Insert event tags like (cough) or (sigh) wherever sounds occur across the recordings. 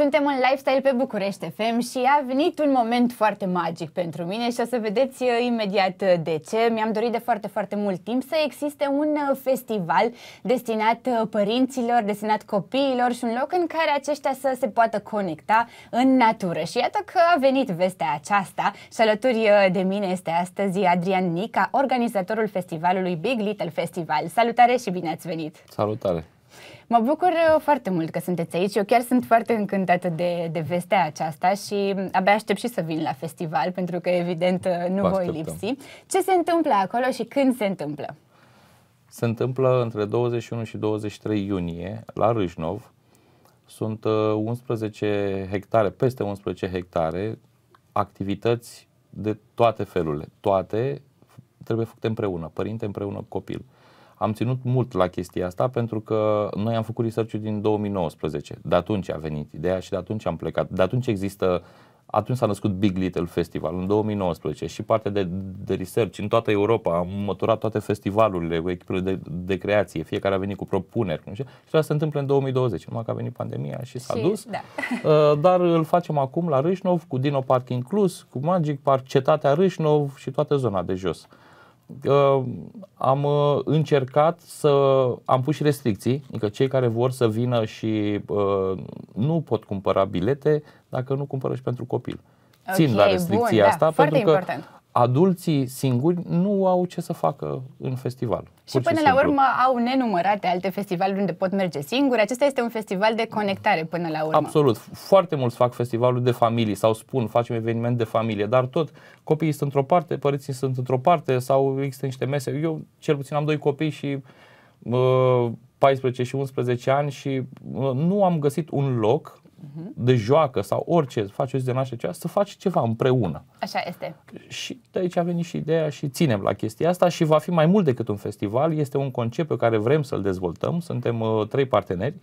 Suntem în Lifestyle pe București FM și a venit un moment foarte magic pentru mine și o să vedeți uh, imediat uh, de ce. Mi-am dorit de foarte, foarte mult timp să existe un uh, festival destinat părinților, destinat copiilor și un loc în care aceștia să se poată conecta în natură. Și iată că a venit vestea aceasta și alături de mine este astăzi Adrian Nica, organizatorul festivalului Big Little Festival. Salutare și bine ați venit! Salutare! Mă bucur uh, foarte mult că sunteți aici. Eu chiar sunt foarte încântată de, de vestea aceasta și mm, abia aștept și să vin la festival, pentru că evident uh, nu voi lipsi. Ce se întâmplă acolo și când se întâmplă? Se întâmplă între 21 și 23 iunie la Râșnov. Sunt 11 uh, hectare, peste 11 hectare, activități de toate felurile. Toate trebuie făcute împreună, părinte împreună copil. Uh, am ținut mult la chestia asta pentru că noi am făcut research din 2019. De atunci a venit ideea și de atunci am plecat. De atunci există atunci s-a născut Big Little Festival în 2019 și parte de, de research în toată Europa. Am măturat toate festivalurile cu echipele de, de creație, fiecare a venit cu propuneri. Nu știu, și asta se întâmplă în 2020, numai că a venit pandemia și s-a și, dus. Da. (laughs) Uh, dar îl facem acum la Râșnov, cu Dino Park inclus, cu Magic Park, Cetatea Râșnov și toată zona de jos am uh, încercat să am pus și restricții, adică cei care vor să vină și uh, nu pot cumpăra bilete dacă nu cumpără și pentru copil. Țin la restricția bun, asta da, pentru că important adulții singuri nu au ce să facă în festival. Și până la urmă au nenumărate alte festivaluri unde pot merge singuri. Acesta este un festival de conectare până la urmă. Absolut. Foarte mulți fac festivalul de familie sau spun facem eveniment de familie, dar tot copiii sunt într-o parte, părinții sunt într-o parte sau există niște mese. Eu cel puțin am doi copii și uh, 14 și 11 ani și uh, nu am găsit un loc Mhm. de joacă sau orice o zi de naștere să faci ceva împreună. Așa este. Și de aici a venit și ideea și ținem la chestia asta și va fi mai mult decât un festival, este un concept pe care vrem să-l dezvoltăm, suntem uh, trei parteneri,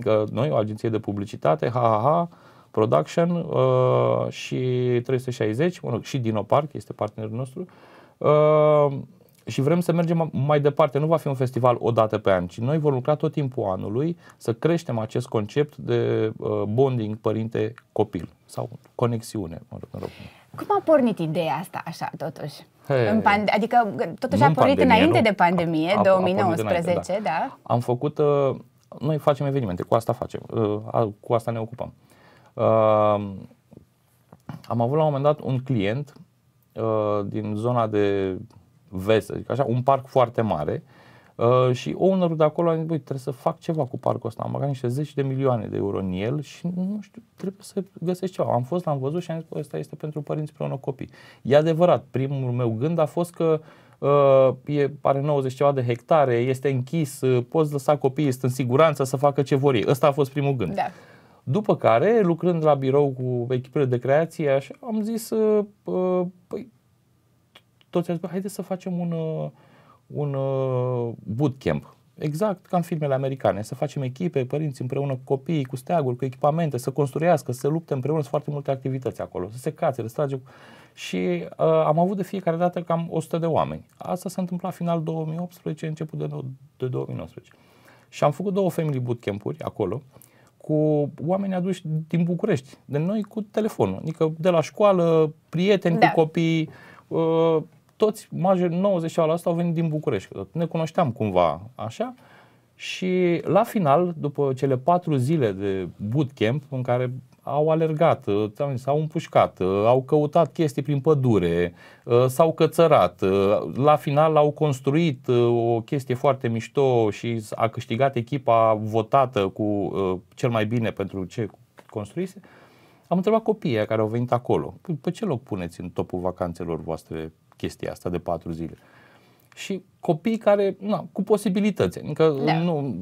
că noi, o agenție de publicitate, ha Production uh, și 360, mă rog, și Dinopark este partenerul nostru, uh, și vrem să mergem mai departe. Nu va fi un festival o dată pe an, ci noi vom lucra tot timpul anului să creștem acest concept de uh, bonding părinte-copil sau conexiune. Mă rog, Cum a pornit ideea asta așa totuși? Hey. În pand- adică totuși a pornit pandemie, înainte nu? de pandemie, a, a, 2019, înainte, da. da? Am făcut, uh, noi facem evenimente, cu asta facem, uh, cu asta ne ocupăm. Uh, am avut la un moment dat un client uh, din zona de vest, să zic așa, un parc foarte mare uh, și ownerul de acolo a zis, băi, trebuie să fac ceva cu parcul ăsta, am băgat niște zeci de milioane de euro în el și nu știu, trebuie să găsesc ceva. Am fost, l-am văzut și am zis, că ăsta este pentru părinți împreună copii. E adevărat, primul meu gând a fost că Uh, e, are 90 ceva de hectare, este închis, uh, poți lăsa copiii, sunt în siguranță să facă ce vor ei. Ăsta a fost primul gând. Da. După care, lucrând la birou cu echipele de creație, așa, am zis, uh, uh păi, toți au zis, haideți să facem un, uh, un uh, bootcamp. Exact ca în filmele americane, să facem echipe, părinți împreună cu copiii, cu steaguri, cu echipamente, să construiască, să se lupte împreună, sunt foarte multe activități acolo, să se cațe, să trage. Și uh, am avut de fiecare dată cam 100 de oameni. Asta s-a întâmplat final 2018, început de, de 2019. Și am făcut două family bootcamp-uri acolo cu oameni aduși din București, de noi cu telefonul, adică de la școală, prieteni da. cu copii, uh, toți, major 90% au venit din București, că tot ne cunoșteam cumva așa. Și la final, după cele patru zile de bootcamp în care au alergat, uh, s-au împușcat, uh, au căutat chestii prin pădure, uh, s-au cățărat, la final au construit o chestie foarte mișto și a câștigat echipa votată cu cel mai bine pentru ce construise. Am întrebat copiii care au venit acolo, păi, pe ce loc puneți în topul vacanțelor voastre chestia asta de patru zile. Și copii care, na, cu posibilități, adică da. nu,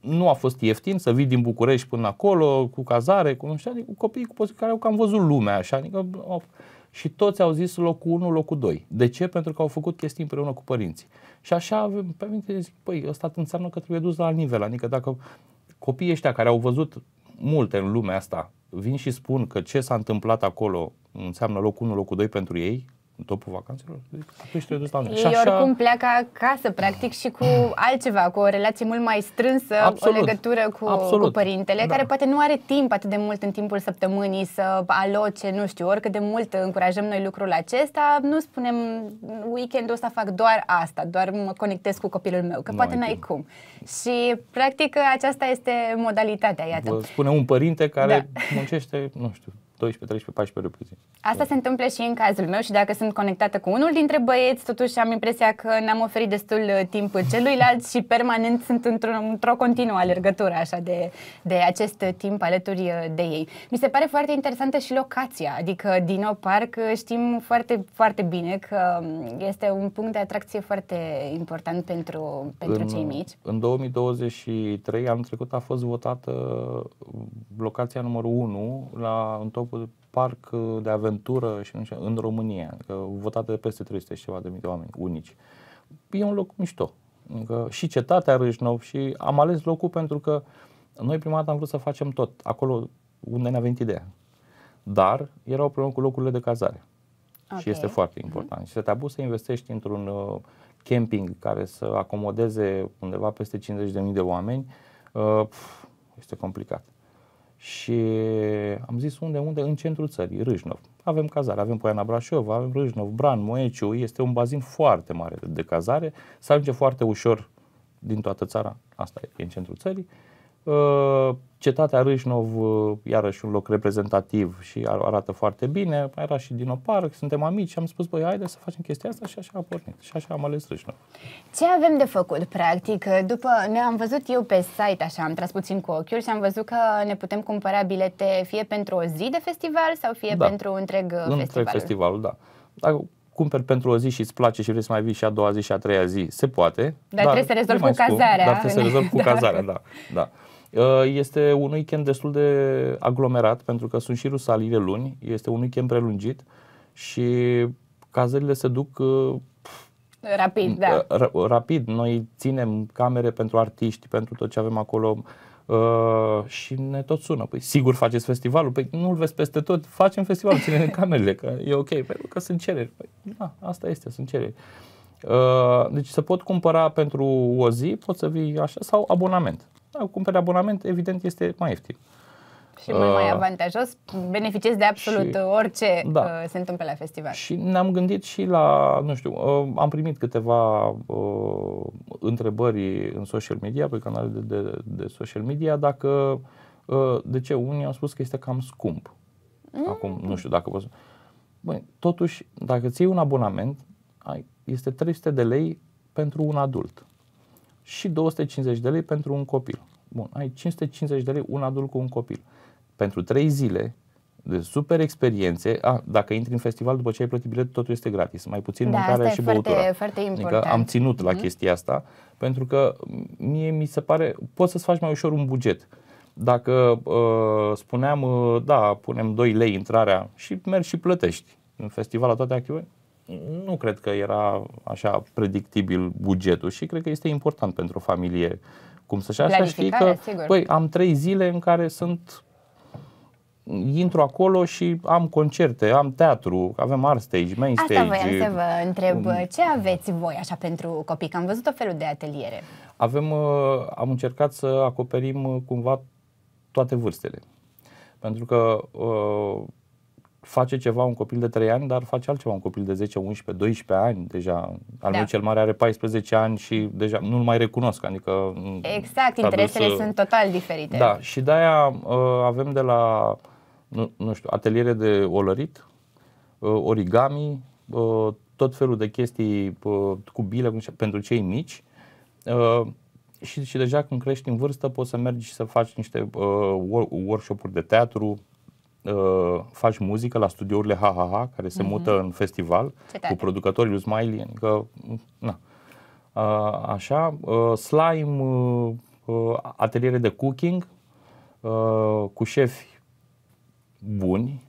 nu a fost ieftin să vii din București până acolo, cu cazare, cu nu știu, adică copii cu posibilități care au cam văzut lumea așa, adică au, și toți au zis locul 1, locul 2. De ce? Pentru că au făcut chestii împreună cu părinții. Și așa pe mine zic, păi ăsta înseamnă că trebuie dus la nivel, adică dacă copiii ăștia care au văzut multe în lumea asta vin și spun că ce s-a întâmplat acolo înseamnă locul 1, locul 2 pentru ei, în topul vacanțelor, atunci te duci la noi. Ei și așa... oricum pleacă acasă, practic, și cu (clears throat) altceva, cu o relație mult mai strânsă, Absolut. o legătură cu, cu părintele, da. care poate nu are timp atât de mult în timpul săptămânii să aloce, nu știu, oricât de mult încurajăm noi lucrul acesta, nu spunem weekendul ăsta fac doar asta, doar mă conectez cu copilul meu, că nu da, poate n-ai cum. Și, practic, aceasta este modalitatea, iată. Vă spune un părinte care da. muncește, nu știu, 12, 13, 14 râuri pe zi. Asta se întâmplă și în cazul meu și dacă sunt conectată cu unul dintre băieți, totuși am impresia că n-am oferit destul uh, timp celuilalt și permanent sunt într-o, într continuă alergătură așa de, de acest uh, timp alături uh, de ei. Mi se pare foarte interesantă și locația, adică Dino Park știm foarte, foarte bine că um, este un punct de atracție foarte important pentru, pentru în, cei mici. În 2023, anul trecut, a fost votată locația numărul 1 la, în top locul de parc de aventură și nu în România, adică votate de peste 300 și ceva de mii de oameni unici. E un loc mișto. Adică și cetatea Râșnov și am ales locul pentru că noi prima dată am vrut să facem tot, acolo unde ne-a venit ideea. Dar era o problemă cu locurile de cazare. Okay. Și este foarte important. Mm-hmm. Și să te apuci să investești într-un uh, camping care să acomodeze undeva peste 50.000 de oameni, uh, este complicat. Și am zis unde, unde? În centrul țării, Râșnov. Avem cazare, avem Poiana Brașov, avem Râșnov, Bran, Moeciu, este un bazin foarte mare de cazare, se ajunge foarte ușor din toată țara, asta e în centrul țării. Uh, Uh, cetatea Râșnov, uh, iarăși un loc reprezentativ și arată foarte bine, era și Dino parc, suntem amici și am spus, băi, haide să facem chestia asta și așa a pornit și așa am ales Râșnov. Ce avem de făcut, practic? După, ne-am văzut eu pe site, așa, am tras puțin cu ochiul și am văzut că ne putem cumpăra bilete fie pentru o zi de festival sau fie da. pentru întreg, întreg uh, festivalul. Întreg festival, da. Dacă cumperi pentru o zi și îți place și vrei să mai vii și a doua zi și a treia zi, se poate. Dar, dar trebuie să rezolvi cu cazarea. Dar trebuie să rezolvi cu (laughs) da. cazarea, da. da. Uh, este un weekend destul de aglomerat, pentru că sunt și rusalile luni, este un weekend prelungit și cazările se duc uh, rapid, da. Uh, rapid. Noi ținem camere pentru artiști, pentru tot ce avem acolo și ne tot sună. Păi sigur faceți festivalul? Păi nu-l vezi peste tot, facem festivalul, ținem (laughs) camerele, că e ok, pentru că sunt cereri. Păi, da, asta este, sunt cereri. Deci se pot cumpăra pentru o zi, poți să vii așa, sau abonament. Da, cumperi abonament, evident, este mai ieftin. Și uh, mai avantajos, beneficiezi de absolut și, orice da. Uh, se întâmplă la festival. Și ne-am gândit și la, nu știu, uh, am primit câteva uh, întrebări în social media, pe canalele de, de, de social media, dacă, uh, de ce unii au spus că este cam scump. Mm. Acum, nu știu dacă poți. Băi, totuși, dacă ții un abonament, ai, este 300 de lei pentru un adult și 250 de lei pentru un copil. Bun, ai 550 de lei un adult cu un copil. Pentru 3 zile de super experiențe, a, dacă intri în festival după ce ai plătit bilet, totul este gratis, mai puțin da, mâncarea și foarte, băutura. Foarte adică important. Adică am ținut la mm-hmm. chestia asta, pentru că mie mi se pare, poți să-ți faci mai ușor un buget. Dacă uh, spuneam, uh, da, punem 2 lei intrarea și mergi și plătești în festival la toate activitățile, nu cred că era așa predictibil bugetul și cred că este important pentru o familie cum să-și așa știi că, băi, am trei zile în care sunt intru acolo și am concerte, am teatru, avem art stage, main Asta stage. Asta voiam să vă întreb, um, ce aveți voi așa pentru copii? Că am văzut o felul de ateliere. Avem, uh, am încercat să acoperim uh, cumva toate vârstele. Pentru că uh, face ceva un copil de 3 ani, dar face altceva un copil de 10, 11, 12 ani deja. Al da. meu cel mare are 14 ani și deja nu-l mai recunosc. Adică mm, exact, interesele dus, uh, sunt total diferite. Da, și de-aia uh, avem de la, nu, nu știu, ateliere de olărit, uh, origami, uh, tot felul de chestii uh, cu bile pentru cei mici. Uh, și, și deja când crești în vârstă poți să mergi și să faci niște uh, workshop-uri de teatru, uh, faci muzică la studiourile HHH, care se mm-hmm. mută în festival cu producătorii lui Smiley, adică, na. Uh, așa, uh, slime, uh, uh, ateliere de cooking uh, cu șefi buni,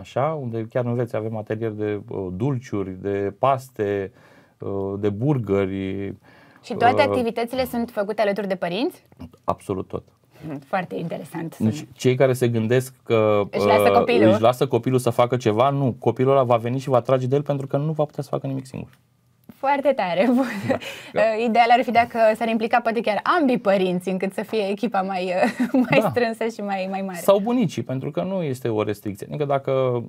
așa, unde chiar înveți, avem atelier de uh, dulciuri, de paste, uh, de burgeri. Și toate uh, activitățile sunt făcute alături de părinți? Absolut tot. Mhm, foarte interesant. Deci, cei care se gândesc că își lasă, uh, copilul. își lasă copilul să facă ceva, nu. Copilul ăla va veni și va trage de el pentru că nu va putea să facă nimic singur. Foarte tare. Da. Bun. Da. (laughs) Uh, ideal ar fi dacă s-ar implica poate chiar ambii părinți încât să fie echipa mai, uh, (laughs) mai da. strânsă și mai, mai mare. Sau bunicii, pentru că nu este o restricție. Adică dacă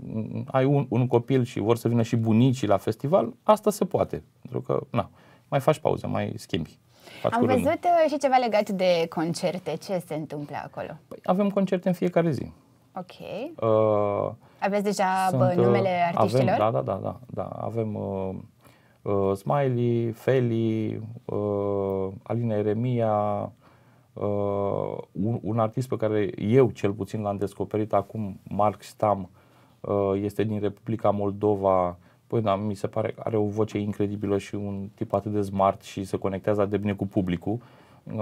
ai un, un copil și vor să vină și bunicii la festival, asta se poate. Pentru că, na, mai faci pauză, mai schimbi. Faci Am curând. văzut uh, și ceva legat de concerte. Ce se întâmplă acolo? Păi avem concerte în fiecare zi. Ok. Uh, Aveți deja sunt, uh, numele artiștilor? Avem, da, da, da, da, da. Avem uh, uh, Smiley, Feli, uh, Alina Eremia, uh, un, un artist pe care eu cel puțin l-am descoperit acum, Mark Stam, uh, este din Republica Moldova, Păi da, mi se pare că are o voce incredibilă și un tip atât de smart și se conectează de bine cu publicul.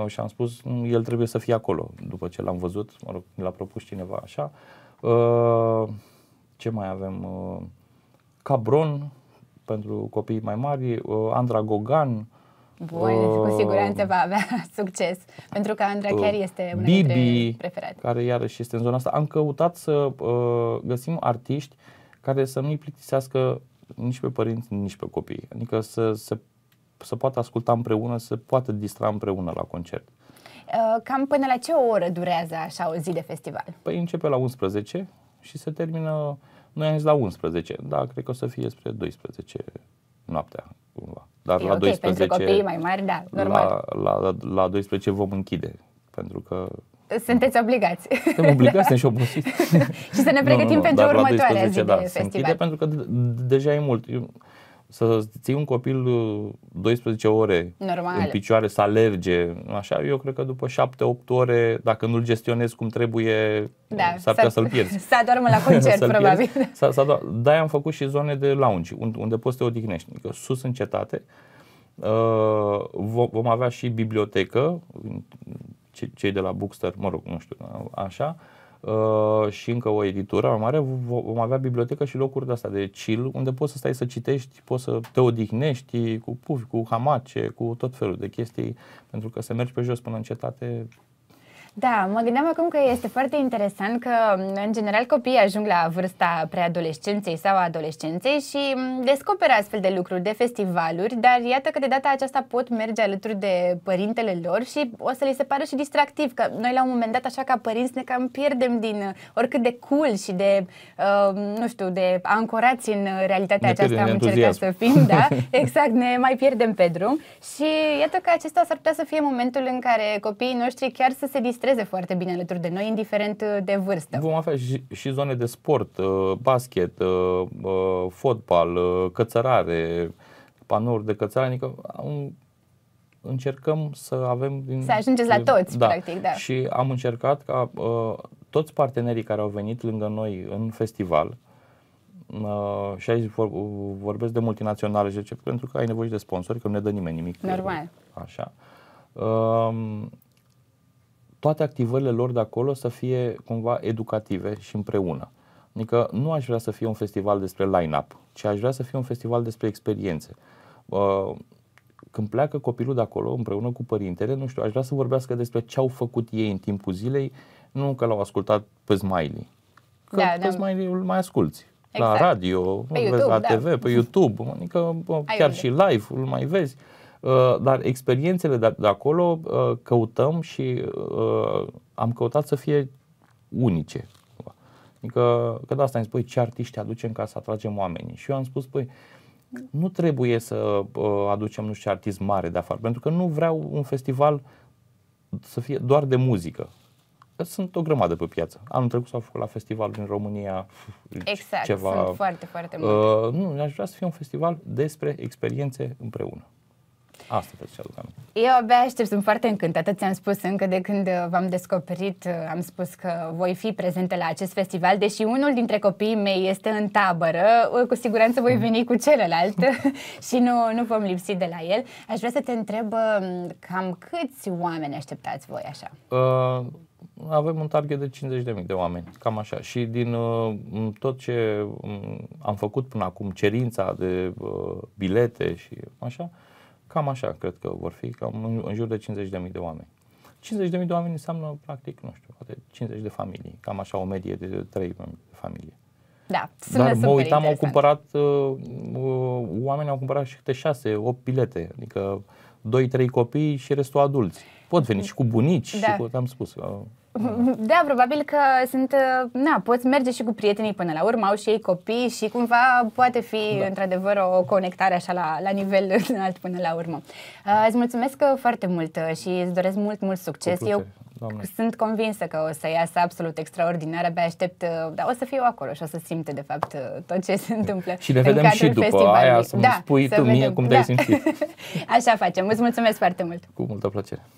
Și am spus, mm, el trebuie să fie acolo. După ce l-am văzut, mă rog, l-a propus cineva așa. Uh, ce mai avem? Uh, Cabron pentru copii mai mari, uh, Andra Gogan, Bun, uh, cu siguranță va avea (laughs) succes, pentru că Andra uh, chiar este una Bibi, dintre preferate. care iarăși este în zona asta. Am căutat să uh, găsim artiști care să nu-i plictisească nici pe părinți, nici pe copii. Adică să, se să poată asculta împreună, să poată distra împreună la concert. Uh, cam până la ce oră durează așa o zi de festival? Păi începe la 11 și se termină, noi am zis la 11, dar cred că o să fie spre 12 noaptea cumva. Dar e la okay, 12, pentru copiii mai mari, da, normal. La, la, la 12 vom închide, pentru că sunteți obligați. Suntem obligați, suntem și obosiți. (laughs) și să ne pregătim nu, nu, pentru următoarea zi da, de festival. pentru că deja e mult. Eu, să ții un copil 12 uh, ore Normal. în picioare, să alerge, așa, eu cred că după 7-8 ore, dacă nu-l gestionezi cum trebuie, da, uh, s-ar putea să-l pierzi. (laughs) Să adormă la concert, (laughs) probabil. Da, am făcut și zone de lounge, unde poți să te odihnești, adică sus în cetate. Uh, vom avea și bibliotecă, cei de la Bookster, mă rog, nu știu, așa, uh, și încă o editură mai mare, vom avea bibliotecă și locuri de astea de chill, unde poți să stai să citești, poți să te odihnești cu pufi, cu hamace, cu tot felul de chestii, pentru că să mergi pe jos până în cetate da, mă gândeam acum că este foarte interesant că, în general, copiii ajung la vârsta preadolescenței sau adolescenței și descoperă astfel de lucruri, de festivaluri, dar iată că de data aceasta pot merge alături de părintele lor și o să li se pară și distractiv, că noi la un moment dat, așa ca părinți, ne cam pierdem din uh, oricât de cool și de, uh, nu știu, de ancorați în realitatea ne aceasta, am încercat să fim, da, (laughs) exact, ne mai pierdem pe drum și iată că acesta s-ar putea să fie momentul în care copiii noștri chiar să se distragă administreze foarte bine alături de noi, indiferent uh, de vârstă. Vom avea și, și zone de sport, uh, basket, uh, fotbal, cățărare, panouri de cățărare, adică un, um, încercăm să avem... Din, să ajungeți la toți, da. practic, da. Și am încercat ca uh, toți partenerii care au venit lângă noi în festival, uh, și aici vorbesc de multinaționale și de ce, pentru că ai nevoie de sponsori, că nu ne dă nimeni nimic. Normal. Așa. Uh, toate activările lor de acolo să fie cumva educative și împreună. Adică nu aș vrea să fie un festival despre line-up, ci aș vrea să fie un festival despre experiențe. Uh, când pleacă copilul de acolo împreună cu părintele, nu știu, aș vrea să vorbească despre ce au făcut ei în timpul zilei, nu că l-au ascultat pe Smiley. Că da, pe da. Smiley îl mai asculți. Exact. La radio, pe YouTube, la TV, da. TV, pe (laughs) YouTube, adică Ai chiar unde. și live îl mai vezi. Uh, Uh, dar experiențele de acolo uh, căutăm și uh, am căutat să fie unice. Adică, că de asta am spus, păi, ce artiști aducem ca să atragem oamenii. Și eu am spus, păi, nu trebuie să aducem nu știu ce artist mare de afară, pentru că nu vreau un festival să fie doar de muzică. Sunt o grămadă pe piață. Anul trecut s-au făcut la festivalul din România (laughs) exact, ceva. sunt foarte, foarte multe. Uh, nu, aș vrea să fie un festival despre experiențe împreună. Asta pe cel da. Eu abia aștept, sunt foarte încântată, ți-am spus încă de când uh, v-am descoperit, uh, am spus că voi fi prezentă la acest festival, deși unul dintre copiii mei este în tabără, uh, cu siguranță voi mm. veni cu celălalt (laughs) și nu, nu vom lipsi de la el. Aș vrea să te întreb cam câți oameni așteptați voi așa? Uh, avem un target de 50.000 de oameni, cam așa. Și din uh, tot ce um, am făcut până acum, cerința de uh, bilete și așa, uh, Cam așa cred că vor fi, cam în, în jur de 50.000 de oameni. 50.000 de oameni înseamnă, practic, nu știu, poate 50 de familii, cam așa o medie de 3 de Da, Dar mă uitam, au cumpărat, uh, uh, oamenii au cumpărat și câte 6, 8 bilete, adică 2-3 copii și restul adulți. Pot veni și cu bunici, da. și cu, am spus, uh, da, probabil că sunt, uh, na, poți merge și cu prietenii până la urmă, au și ei copii și cumva poate fi da. într-adevăr o conectare așa la, la nivel (laughs) înalt până la urmă. Uh, îți mulțumesc uh, foarte mult uh, și îți doresc mult, mult succes. Eu Doamne. Sunt convinsă că o să iasă absolut extraordinar, abia aștept, dar o să fiu acolo și o să simte de fapt tot ce se da. întâmplă. Și ne vedem și după festivalului. aia să-mi da, spui să tu vedem. mie cum te-ai da. simțit. (laughs) Așa facem, îți mulțumesc foarte mult. Cu multă plăcere.